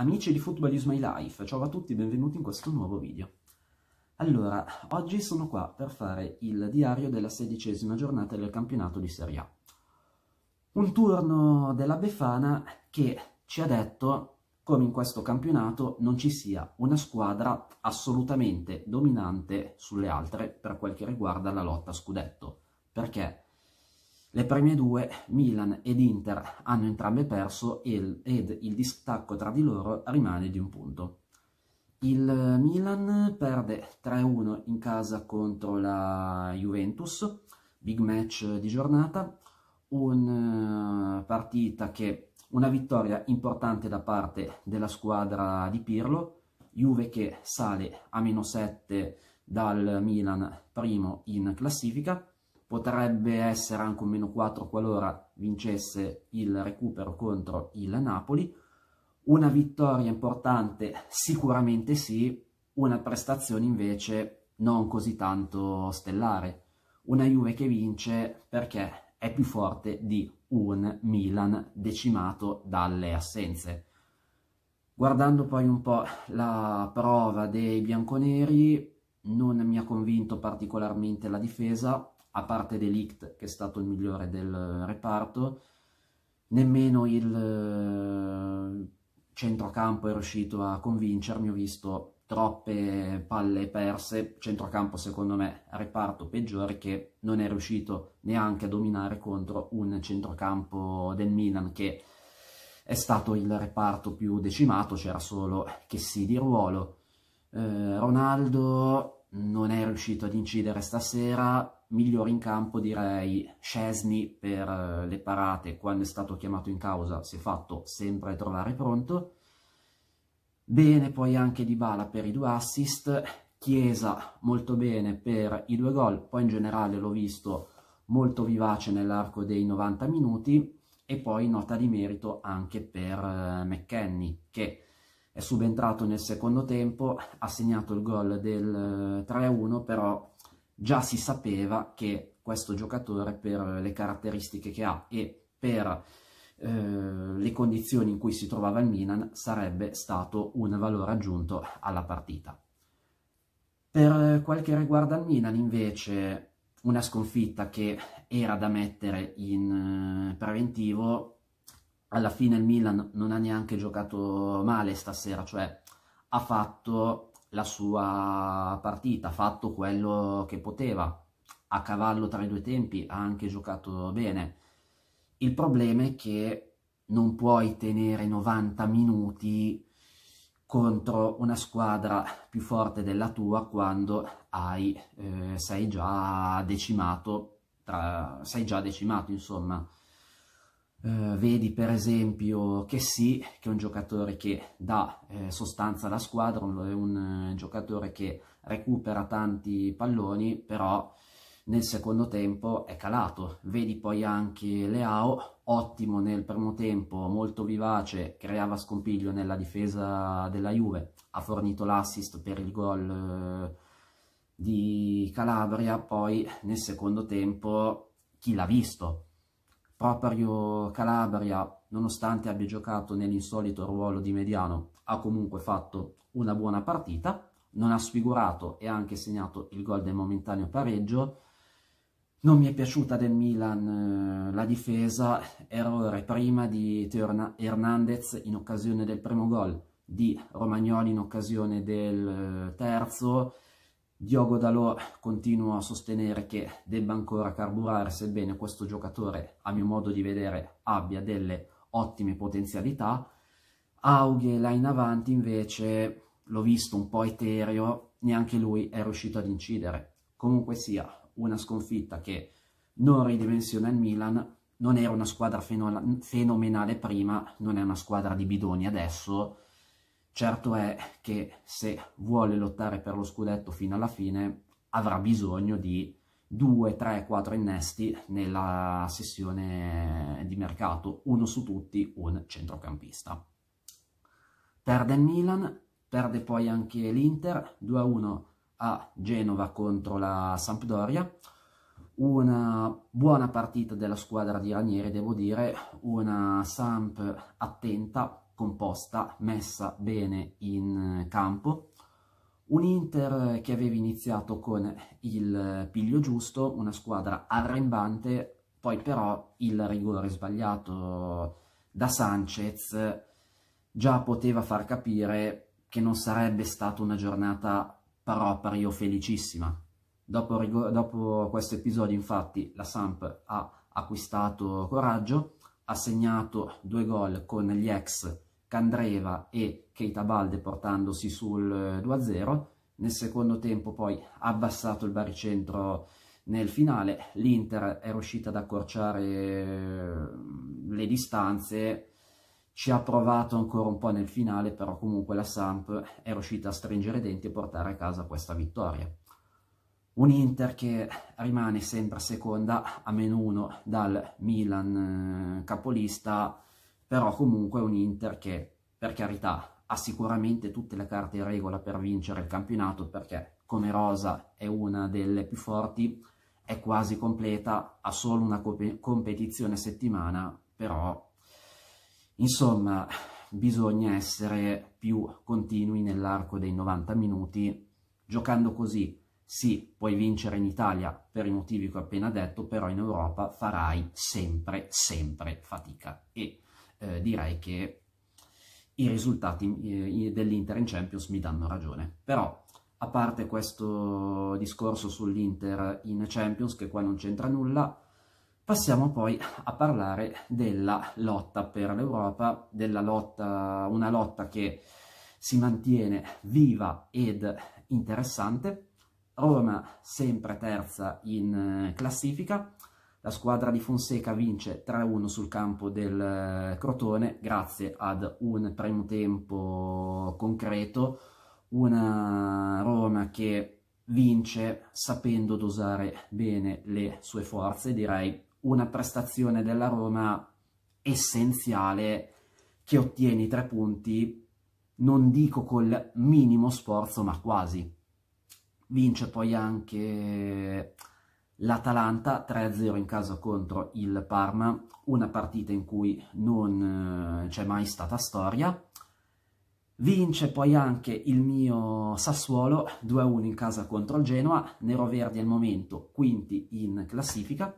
Amici di Football is My Life, ciao a tutti, benvenuti in questo nuovo video. Allora, oggi sono qua per fare il diario della sedicesima giornata del campionato di Serie A. Un turno della Befana che ci ha detto come in questo campionato non ci sia una squadra assolutamente dominante sulle altre per quel che riguarda la lotta a scudetto, perché le prime due, Milan ed Inter, hanno entrambe perso ed il distacco tra di loro rimane di un punto. Il Milan perde 3-1 in casa contro la Juventus, big match di giornata, una eh, partita che una vittoria importante da parte della squadra di Pirlo, Juve che sale a meno 7 dal Milan primo in classifica, potrebbe essere anche un meno 4 qualora vincesse il recupero contro il Napoli. Una vittoria importante sicuramente sì, una prestazione invece non così tanto stellare. Una Juve che vince perché è più forte di un Milan decimato dalle assenze. Guardando poi un po' la prova dei bianconeri, non mi ha convinto particolarmente la difesa, a parte Delict che è stato il migliore del reparto, nemmeno il eh, centrocampo è riuscito a convincermi, ho visto troppe palle perse, centrocampo secondo me reparto peggiore che non è riuscito neanche a dominare contro un centrocampo del Milan che è stato il reparto più decimato, c'era solo che sì di ruolo. Eh, Ronaldo non è riuscito ad incidere stasera, migliore in campo direi Scesni per eh, le parate, quando è stato chiamato in causa si è fatto sempre trovare pronto, bene poi anche Dybala per i due assist, Chiesa molto bene per i due gol, poi in generale l'ho visto molto vivace nell'arco dei 90 minuti e poi nota di merito anche per eh, McKenny che è subentrato nel secondo tempo, ha segnato il gol del 3-1, eh, però già si sapeva che questo giocatore per le caratteristiche che ha e per eh, le condizioni in cui si trovava il Milan sarebbe stato un valore aggiunto alla partita. Per quel che riguarda il Milan invece una sconfitta che era da mettere in eh, preventivo alla fine il Milan non ha neanche giocato male stasera, cioè ha fatto la sua partita, ha fatto quello che poteva, a cavallo tra i due tempi ha anche giocato bene. Il problema è che non puoi tenere 90 minuti contro una squadra più forte della tua quando hai, eh, sei già decimato, tra, sei già decimato insomma. Uh, vedi per esempio che sì, che è un giocatore che dà eh, sostanza alla squadra, è un eh, giocatore che recupera tanti palloni, però nel secondo tempo è calato. Vedi poi anche Leao, ottimo nel primo tempo, molto vivace, creava scompiglio nella difesa della Juve, ha fornito l'assist per il gol eh, di Calabria, poi nel secondo tempo chi l'ha visto? Proprio Calabria, nonostante abbia giocato nell'insolito ruolo di mediano, ha comunque fatto una buona partita, non ha sfigurato e ha anche segnato il gol del momentaneo pareggio. Non mi è piaciuta del Milan eh, la difesa, errore prima di Teo Hernandez in occasione del primo gol, di Romagnoli in occasione del eh, terzo, Diogo Dalò continuo a sostenere che debba ancora carburare, sebbene questo giocatore, a mio modo di vedere, abbia delle ottime potenzialità. Aughe là in avanti invece l'ho visto un po' etereo, neanche lui è riuscito ad incidere. Comunque sia, una sconfitta che non ridimensiona il Milan, non era una squadra fenomenale prima, non è una squadra di bidoni adesso, Certo è che se vuole lottare per lo scudetto fino alla fine avrà bisogno di 2, 3, 4 innesti nella sessione di mercato, uno su tutti un centrocampista. Perde il Milan, perde poi anche l'Inter, 2-1 a Genova contro la Sampdoria, una buona partita della squadra di Ranieri, devo dire, una Samp attenta, composta, messa bene in eh, campo. Un Inter che aveva iniziato con il piglio giusto, una squadra arrembante, poi però il rigore sbagliato da Sanchez già poteva far capire che non sarebbe stata una giornata pari pari o felicissima. Dopo, dopo questo episodio infatti la Samp ha acquistato coraggio, ha segnato due gol con gli ex Candreva e Keita Balde portandosi sul 2-0, eh, nel secondo tempo poi abbassato il baricentro nel finale, l'Inter è riuscita ad accorciare eh, le distanze, ci ha provato ancora un po' nel finale, però comunque la Samp è riuscita a stringere i denti e portare a casa questa vittoria. Un Inter che rimane sempre seconda a meno uno dal Milan eh, capolista, però comunque è un Inter che, per carità, ha sicuramente tutte le carte in regola per vincere il campionato, perché come Rosa è una delle più forti, è quasi completa, ha solo una comp competizione a settimana, però insomma bisogna essere più continui nell'arco dei 90 minuti, giocando così sì, puoi vincere in Italia per i motivi che ho appena detto, però in Europa farai sempre, sempre fatica. E eh, direi che i risultati eh, dell'Inter in Champions mi danno ragione. Però, a parte questo discorso sull'Inter in Champions, che qua non c'entra nulla, passiamo poi a parlare della lotta per l'Europa, della lotta, una lotta che si mantiene viva ed interessante. Roma sempre terza in eh, classifica, la squadra di Fonseca vince 3-1 sul campo del eh, Crotone grazie ad un primo tempo concreto, una Roma che vince sapendo dosare bene le sue forze, direi una prestazione della Roma essenziale che ottiene i tre punti, non dico col minimo sforzo, ma quasi. Vince poi anche L'Atalanta 3-0 in casa contro il Parma, una partita in cui non eh, c'è mai stata storia. Vince poi anche il mio Sassuolo 2-1 in casa contro il Genoa, Nero Verdi al momento, quinti in classifica.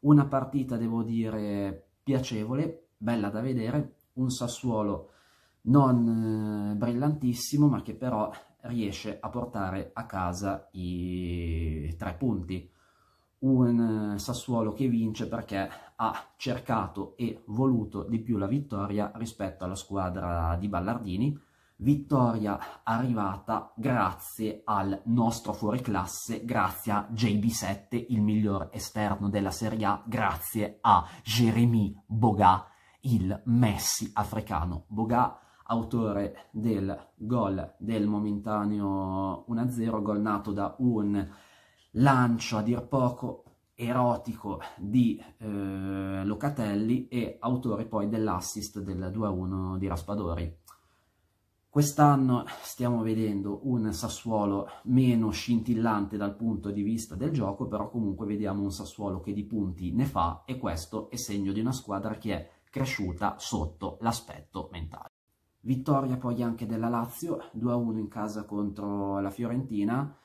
Una partita, devo dire, piacevole, bella da vedere, un Sassuolo non eh, brillantissimo, ma che però riesce a portare a casa i tre punti un eh, Sassuolo che vince perché ha cercato e voluto di più la vittoria rispetto alla squadra di Ballardini, vittoria arrivata grazie al nostro fuoriclasse, grazie a JB7, il miglior esterno della Serie A, grazie a Jérémy Boga, il Messi africano. Boga, autore del gol del momentaneo 1-0, gol nato da un lancio a dir poco erotico di eh, Locatelli e autore poi dell'assist del 2-1 di Raspadori. Quest'anno stiamo vedendo un Sassuolo meno scintillante dal punto di vista del gioco, però comunque vediamo un Sassuolo che di punti ne fa e questo è segno di una squadra che è cresciuta sotto l'aspetto mentale. Vittoria poi anche della Lazio, 2-1 in casa contro la Fiorentina,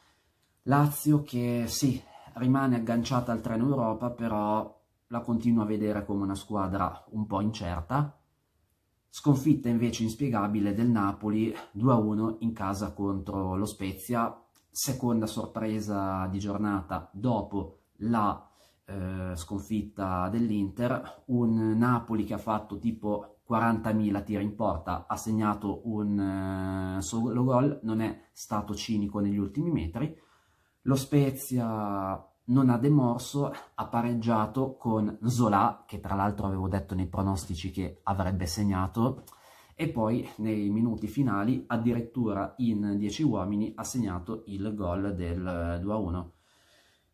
Lazio che sì, rimane agganciata al treno Europa, però la continua a vedere come una squadra un po' incerta. Sconfitta invece inspiegabile del Napoli 2-1 in casa contro lo Spezia, seconda sorpresa di giornata dopo la eh, sconfitta dell'Inter, un Napoli che ha fatto tipo 40.000 tiri in porta, ha segnato un eh, solo gol, non è stato cinico negli ultimi metri, lo Spezia non ha demorso, ha pareggiato con Zola, che tra l'altro avevo detto nei pronostici che avrebbe segnato, e poi nei minuti finali addirittura in 10 uomini ha segnato il gol del 2-1.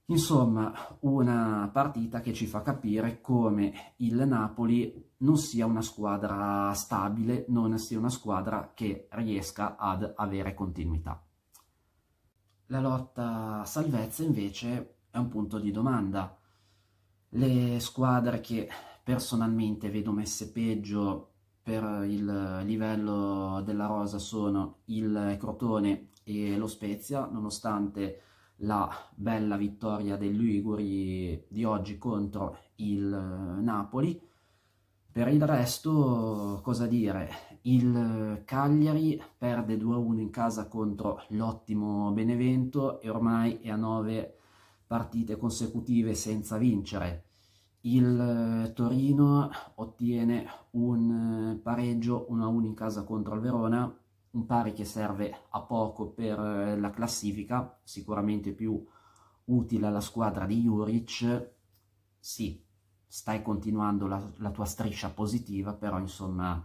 Insomma, una partita che ci fa capire come il Napoli non sia una squadra stabile, non sia una squadra che riesca ad avere continuità. La lotta salvezza invece è un punto di domanda. Le squadre che personalmente vedo messe peggio per il livello della rosa sono il Crotone e lo Spezia, nonostante la bella vittoria dei Liguri di oggi contro il Napoli. Per il resto, cosa dire? il Cagliari perde 2-1 in casa contro l'ottimo Benevento e ormai è a 9 partite consecutive senza vincere. Il eh, Torino ottiene un eh, pareggio 1-1 in casa contro il Verona, un pari che serve a poco per eh, la classifica, sicuramente più utile alla squadra di Juric. Sì, stai continuando la, la tua striscia positiva, però insomma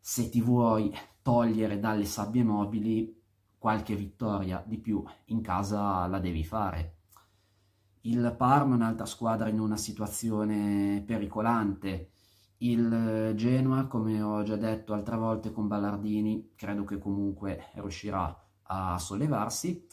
se ti vuoi togliere dalle sabbie mobili qualche vittoria di più in casa la devi fare. Il Parma è un'altra squadra in una situazione pericolante. Il eh, Genoa, come ho già detto altre volte con Ballardini, credo che comunque riuscirà a sollevarsi.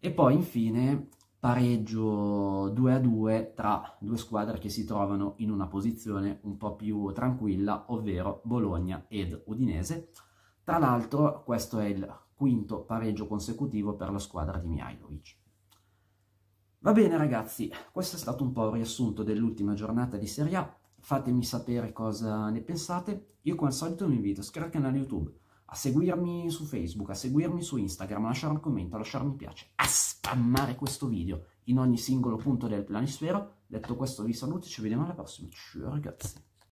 E poi infine pareggio 2 a 2 tra due squadre che si trovano in una posizione un po' più tranquilla, ovvero Bologna ed Udinese. Tra l'altro questo è il quinto pareggio consecutivo per la squadra di Mihailovic. Va bene ragazzi, questo è stato un po' il riassunto dell'ultima giornata di Serie A, fatemi sapere cosa ne pensate, io come al solito vi invito a iscrivervi al canale YouTube, a seguirmi su Facebook, a seguirmi su Instagram, a lasciare un commento, a lasciare un mi piace, a spammare questo video in ogni singolo punto del planisfero. Detto questo vi saluto e ci vediamo alla prossima. Ciao ragazzi!